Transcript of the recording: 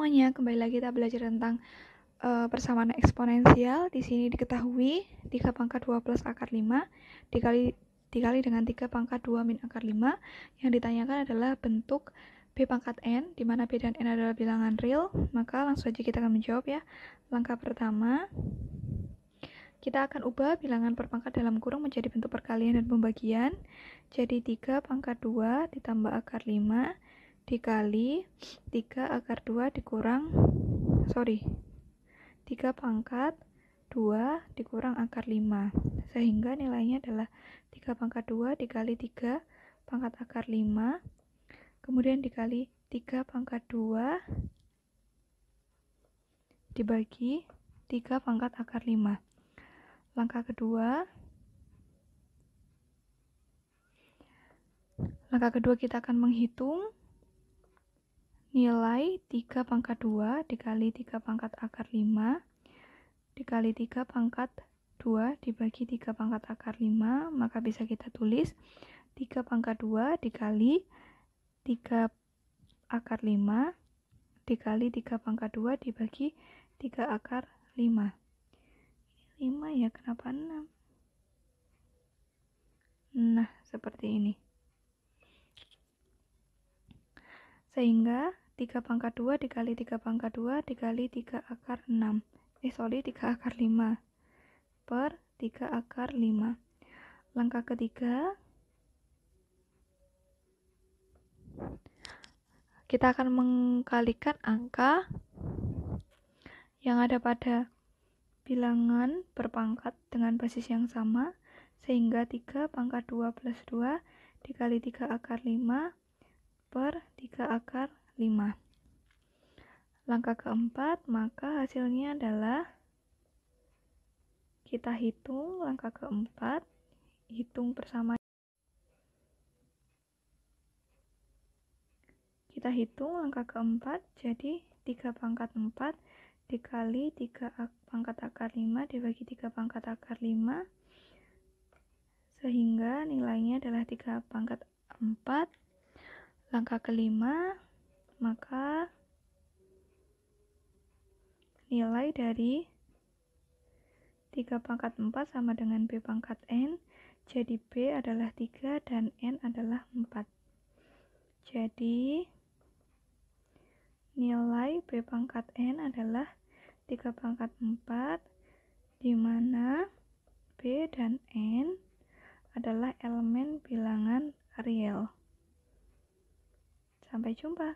semuanya, kembali lagi kita belajar tentang uh, persamaan eksponensial. Di sini diketahui 3 pangkat 2 plus akar 5 dikali dikali dengan 3 pangkat 2 min akar 5. Yang ditanyakan adalah bentuk B pangkat N, di mana B dan N adalah bilangan real. Maka langsung aja kita akan menjawab ya. Langkah pertama, kita akan ubah bilangan per pangkat dalam kurung menjadi bentuk perkalian dan pembagian. Jadi 3 pangkat 2 ditambah akar 5 dikali 3 akar 2 dikurang sorry 3 pangkat 2 dikurang akar 5 sehingga nilainya adalah 3 pangkat 2 dikali 3 pangkat akar 5 kemudian dikali 3 pangkat 2 dibagi 3 pangkat akar 5 langkah kedua langkah kedua kita akan menghitung nilai 3 pangkat 2 dikali 3 pangkat akar 5 dikali 3 pangkat 2 dibagi 3 pangkat akar 5 maka bisa kita tulis 3 pangkat 2 dikali 3 akar 5 dikali 3 pangkat 2 dibagi 3 akar 5 5 ya kenapa 6 nah seperti ini Sehingga 3 pangkat 2 dikali 3 pangkat 2 dikali 3 akar 6. Eh, sorry, 3 akar 5. Per 3 akar 5. Langkah ketiga, kita akan mengkalikan angka yang ada pada bilangan berpangkat dengan basis yang sama sehingga 3 pangkat 2 plus 2 dikali 3 akar 5 per 3 akar 5. Langkah keempat, maka hasilnya adalah kita hitung langkah keempat, hitung bersama. Kita hitung langkah keempat, jadi 3 pangkat 4 dikali 3 pangkat akar 5 dibagi 3 pangkat akar 5 sehingga nilainya adalah 3 pangkat 4 langkah kelima, maka nilai dari 3 pangkat 4 sama dengan B pangkat N, jadi B adalah 3 dan N adalah 4. Jadi, nilai B pangkat N adalah 3 pangkat 4, di mana B dan N adalah elemen bilangan real. Sampai jumpa.